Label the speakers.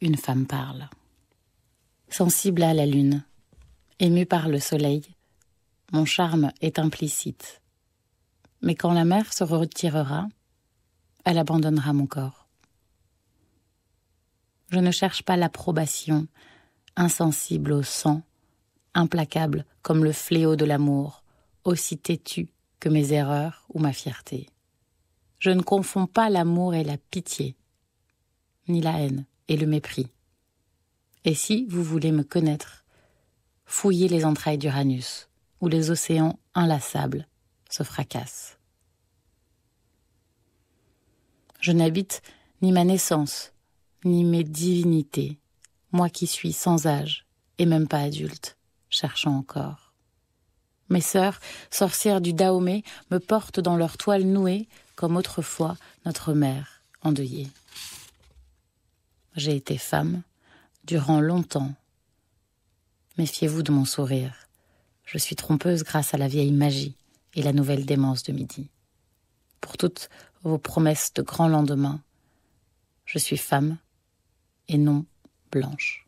Speaker 1: une femme parle. Sensible à la lune, émue par le soleil, mon charme est implicite. Mais quand la mer se retirera, elle abandonnera mon corps. Je ne cherche pas l'approbation, insensible au sang, implacable comme le fléau de l'amour, aussi têtu que mes erreurs ou ma fierté. Je ne confonds pas l'amour et la pitié, ni la haine et le mépris. Et si vous voulez me connaître, fouillez les entrailles d'Uranus, où les océans inlassables se fracassent. Je n'habite ni ma naissance, ni mes divinités, moi qui suis sans âge, et même pas adulte, cherchant encore. Mes sœurs, sorcières du Dahomey, me portent dans leurs toile nouées, comme autrefois notre mère endeuillée. J'ai été femme durant longtemps. Méfiez-vous de mon sourire. Je suis trompeuse grâce à la vieille magie et la nouvelle démence de midi. Pour toutes vos promesses de grand lendemain, je suis femme et non blanche.